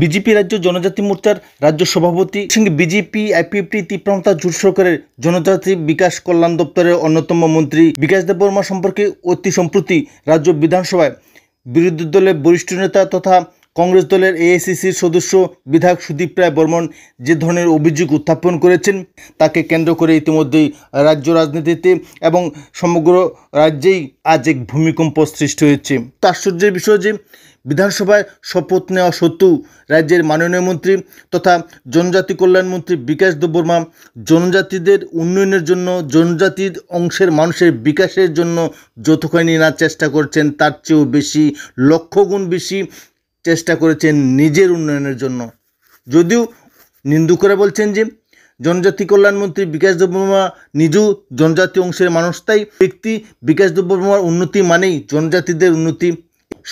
BJP রাজ্য জনজাতি মোর্চার রাজ্য সভাপতি সঙ্গে বিজেপি আইপিএফটি তীব্রতা জোট সরকারের জনজাতি বিকাশ কল্যাণ দপ্তরের অন্যতম মন্ত্রী বিকাশ দেব বর্মা সম্পর্কে অতি সম্প্রতি রাজ্য বিধানসভায় বিরোধী দলের বরিষ্ঠ নেতা তথা কংগ্রেস দলের এআইসিসির সদস্য বিধায়ক সুদীপ রায় বর্মন যে ধরনের অভিযোগ উত্থাপন করেছেন তাকে কেন্দ্র করে ইতিমধ্যেই রাজ্য রাজনীতিতে এবং সমগ্র রাজ্যেই আজ এক ভূমিকম্প সৃষ্টি হয়েছে আশ্চর্যের বিষয় যে বিধানসভায় শপথ নেওয়া সত্ত্বেও রাজ্যের মাননীয় মন্ত্রী তথা জনজাতি কল্যাণ মন্ত্রী বিকাশ দেববর্মা জনজাতিদের উন্নয়নের জন্য জনজাতির অংশের মানুষের বিকাশের জন্য যতখানি না চেষ্টা করছেন তার চেয়েও বেশি লক্ষগুণ বেশি চেষ্টা করেছেন নিজের উন্নয়নের জন্য যদিও নিন্দুকরা বলছেন যে জনজাতি কল্যাণমন্ত্রী বিকাশ দেববর্মা নিজেও জনজাতি অংশের মানুষ তাই ব্যক্তি বিকাশ দেববর্মার উন্নতি মানেই জনজাতিদের উন্নতি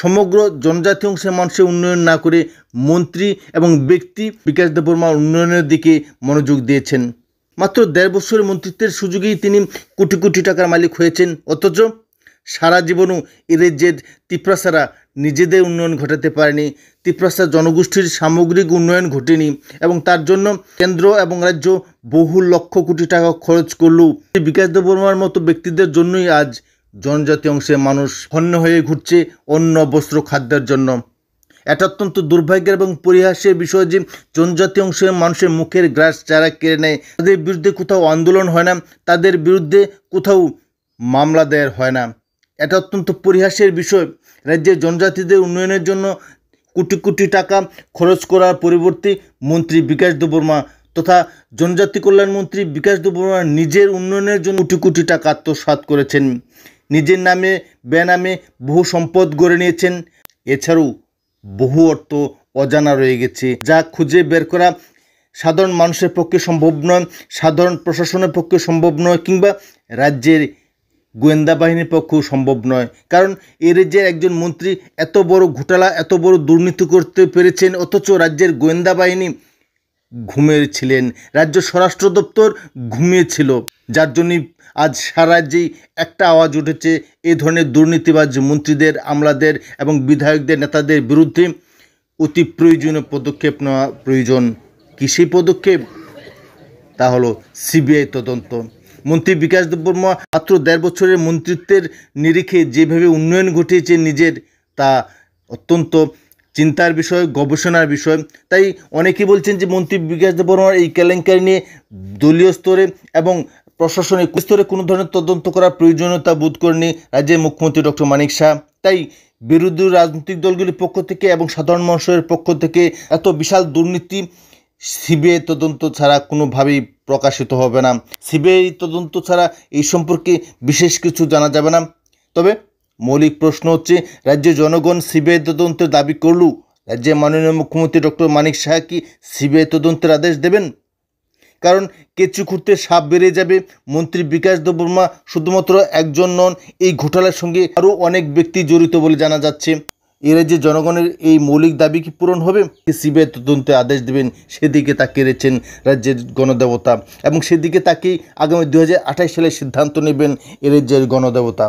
সমগ্র জনজাতি অংশের মানুষের উন্নয়ন না করে মন্ত্রী এবং ব্যক্তি বিকাশ দেববর্মা উন্নয়নের দিকে মনোযোগ দিয়েছেন মাত্র দেড় বছরের মন্ত্রিত্বের সুযোগেই তিনি কোটি কোটি টাকার মালিক হয়েছেন অথচ সারা জীবনও এদের যে তিপ্রাসারা নিজেদের উন্নয়ন ঘটাতে পারেনি তিপ্রাসার জনগোষ্ঠীর সামগ্রিক উন্নয়ন ঘটেনি এবং তার জন্য কেন্দ্র এবং রাজ্য বহু লক্ষ কোটি টাকা খরচ করলেও বিকাশ দেববর্মার মতো ব্যক্তিদের জন্যই আজ জনজাতি অংশে মানুষ হন্য হয়ে ঘুরছে অন্য বস্ত্র খাদ্যের জন্য এটা অত্যন্ত দুর্ভাগ্যের এবং পরিহাসের বিষয় যে জনজাতি অংশের মানুষের মুখের গ্রাস যারা কেড়ে নেয় তাদের বিরুদ্ধে কোথাও আন্দোলন হয় না তাদের বিরুদ্ধে কোথাও মামলা দায়ের হয় না এটা অত্যন্ত পরিহাসের বিষয় রাজ্যের জনজাতিদের উন্নয়নের জন্য কোটি কোটি টাকা খরচ করার পরিবর্তে মন্ত্রী বিকাশ দেববর্মা তথা জনজাতি কল্যাণ মন্ত্রী বিকাশ দেববর্মা নিজের উন্নয়নের জন্য কোটি কোটি টাকা আত্মসাত করেছেন নিজের নামে বেনামে বহু সম্পদ গড়ে নিয়েছেন এছাড়াও বহু অর্থ অজানা রয়ে গেছে যা খুঁজে বের করা সাধারণ মানুষের পক্ষে সম্ভব নয় সাধারণ প্রশাসনের পক্ষে সম্ভব নয় কিংবা রাজ্যের গোয়েন্দা বাহিনীর পক্ষেও সম্ভব নয় কারণ এ রাজ্যের একজন মন্ত্রী এত বড় ঘোটালা এত বড় দুর্নীতি করতে পেরেছেন অথচ রাজ্যের গোয়েন্দা বাহিনী ঘুমিয়েছিলেন রাজ্য স্বরাষ্ট্র দপ্তর ঘুমিয়েছিল যার জন্যই আজ রাজ্যেই একটা আওয়াজ উঠেছে এ ধরনের দুর্নীতিবাজ মন্ত্রীদের আমলাদের এবং বিধায়কদের নেতাদের বিরুদ্ধে অতি প্রয়োজনীয় পদক্ষেপ নেওয়া প্রয়োজন কী সেই পদক্ষেপ তা হলো সিবিআই তদন্ত মন্ত্রী বিকাশ দেববর্মা মাত্র দেড় বছরের মন্ত্রিত্বের নিরিখে যেভাবে উন্নয়ন ঘটিয়েছে নিজের তা অত্যন্ত চিন্তার বিষয় গবেষণার বিষয় তাই অনেকেই বলছেন যে মন্ত্রী বিকাশ দেববর্মার এই কেলেঙ্কারি নিয়ে দলীয় স্তরে এবং প্রশাসনিক স্তরে কোনো ধরনের তদন্ত করার প্রয়োজনীয়তা বোধ করেনি রাজ্যের মুখ্যমন্ত্রী ডক্টর মানিক শাহ তাই বিরোধী রাজনৈতিক দলগুলির পক্ষ থেকে এবং সাধারণ মানুষের পক্ষ থেকে এত বিশাল দুর্নীতি সিবিআই তদন্ত ছাড়া কোনোভাবেই প্রকাশিত হবে না সিবিআই তদন্ত ছাড়া এই সম্পর্কে বিশেষ কিছু জানা যাবে না তবে মৌলিক প্রশ্ন হচ্ছে রাজ্যের জনগণ সিবিআই তদন্তের দাবি করলেও রাজ্যের মাননীয় মুখ্যমন্ত্রী ডক্টর মানিক শাহ কি সিবিআই তদন্তের আদেশ দেবেন কারণ কেঁচু খুঁড়তে সাপ বেড়ে যাবে মন্ত্রী বিকাশ দেববর্মা শুধুমাত্র একজন নন এই ঘোটালার সঙ্গে আরও অনেক ব্যক্তি জড়িত বলে জানা যাচ্ছে এরা যে জনগণের এই মৌলিক দাবি কি পূরণ হবে সিবিআই তদন্তে আদেশ দেবেন সেদিকে রেছেন রাজ্যের গণদেবতা এবং সেদিকে তাকেই আগামী দু সালে সিদ্ধান্ত নেবেন এ রাজ্যের গণদেবতা